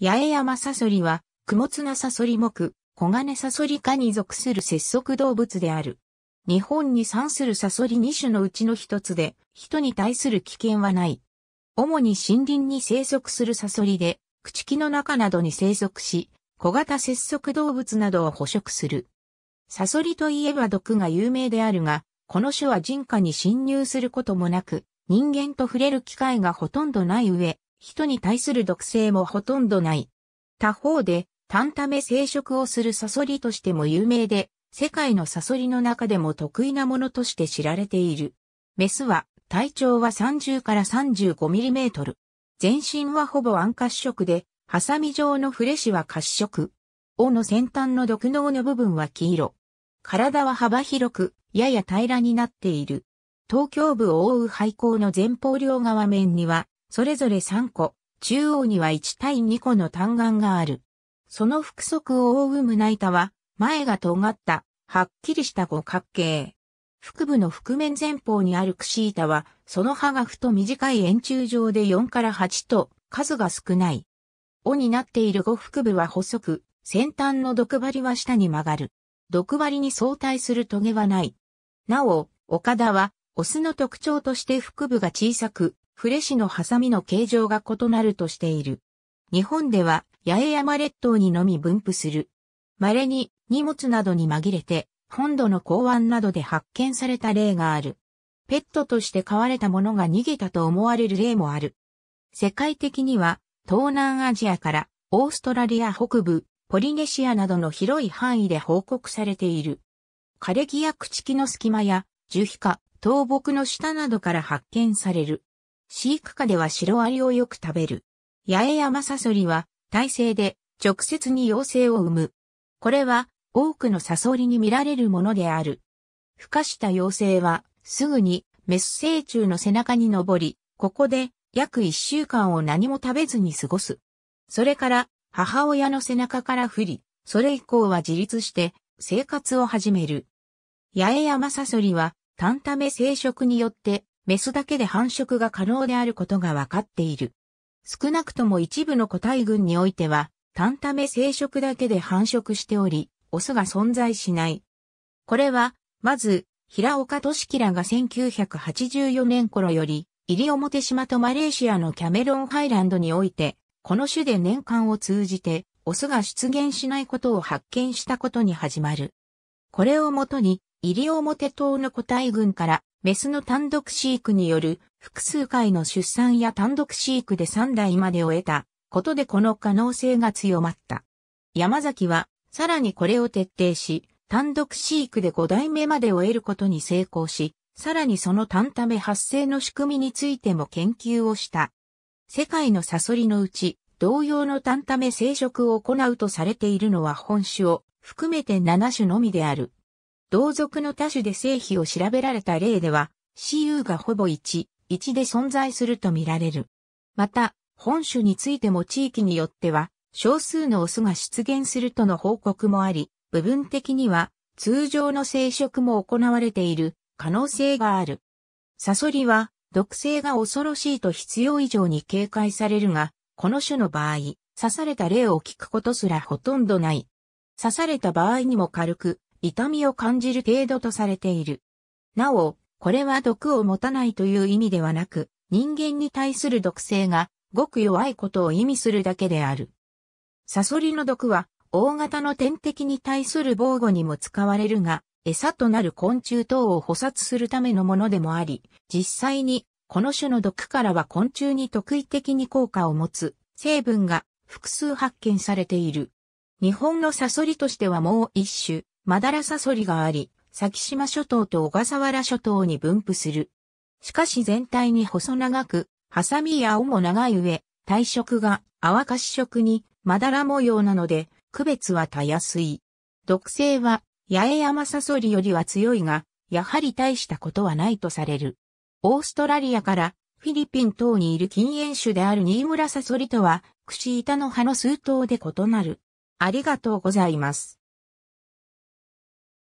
八重山サソリは、クモツナサソリ目、コガネサソリ科に属する節足動物である。日本に産するサソリ2種のうちの一つで、人に対する危険はない。主に森林に生息するサソリで、朽木の中などに生息し、小型節足動物などを捕食する。サソリといえば毒が有名であるが、この種は人家に侵入することもなく、人間と触れる機会がほとんどない上、人に対する毒性もほとんどない。他方で、タンタメ生殖をするサソリとしても有名で、世界のサソリの中でも得意なものとして知られている。メスは体長は30から35ミリメートル。全身はほぼ暗褐色で、ハサミ状のフレシは褐色。尾の先端の毒脳の部分は黄色。体は幅広く、やや平らになっている。東京部を覆う廃校の前方両側面には、それぞれ3個、中央には1対2個の単眼がある。その複足を覆う胸板は、前が尖った、はっきりした五角形。腹部の腹面前方にある櫛板は、その刃が太短い円柱状で4から8と数が少ない。尾になっている五腹部は細く、先端の毒針は下に曲がる。毒針に相対する棘はない。なお、岡田は、オスの特徴として腹部が小さく、フレシのハサミの形状が異なるとしている。日本では八重山列島にのみ分布する。稀に荷物などに紛れて、本土の港湾などで発見された例がある。ペットとして飼われたものが逃げたと思われる例もある。世界的には東南アジアからオーストラリア北部、ポリネシアなどの広い範囲で報告されている。枯れ木や朽木の隙間や樹皮化、倒木の下などから発見される。飼育下ではシロアリをよく食べる。八重山サソリは、耐性で直接に妖精を生む。これは、多くのサソリに見られるものである。孵化した妖精は、すぐに、メス成虫の背中に登り、ここで、約一週間を何も食べずに過ごす。それから、母親の背中から降り、それ以降は自立して、生活を始める。八重山サソリは、タンタメ生殖によって、メスだけで繁殖が可能であることがわかっている。少なくとも一部の個体群においては、単ため生殖だけで繁殖しており、オスが存在しない。これは、まず、平岡俊樹らが1984年頃より、モ表島とマレーシアのキャメロンハイランドにおいて、この種で年間を通じて、オスが出現しないことを発見したことに始まる。これをもとに、モ表島の個体群からメスの単独飼育による複数回の出産や単独飼育で3代までを得たことでこの可能性が強まった。山崎はさらにこれを徹底し、単独飼育で5代目までを得ることに成功し、さらにその単ため発生の仕組みについても研究をした。世界のサソリのうち、同様の単ため生殖を行うとされているのは本種を含めて7種のみである。同族の多種で性比を調べられた例では、CU がほぼ1、1で存在するとみられる。また、本種についても地域によっては、少数のオスが出現するとの報告もあり、部分的には通常の生殖も行われている可能性がある。サソリは毒性が恐ろしいと必要以上に警戒されるが、この種の場合、刺された例を聞くことすらほとんどない。刺された場合にも軽く、痛みを感じる程度とされている。なお、これは毒を持たないという意味ではなく、人間に対する毒性がごく弱いことを意味するだけである。サソリの毒は、大型の天敵に対する防護にも使われるが、餌となる昆虫等を捕殺するためのものでもあり、実際にこの種の毒からは昆虫に特異的に効果を持つ成分が複数発見されている。日本のサソリとしてはもう一種、マダラサソリがあり、先島諸島と小笠原諸島に分布する。しかし全体に細長く、ハサミや尾も長い上、体色が泡し色にマダラ模様なので、区別はたやすい。毒性は、八重山サソリよりは強いが、やはり大したことはないとされる。オーストラリアからフィリピン等にいる禁煙種であるニムラサソリとは、串板の葉の数頭で異なる。ありがとうございます。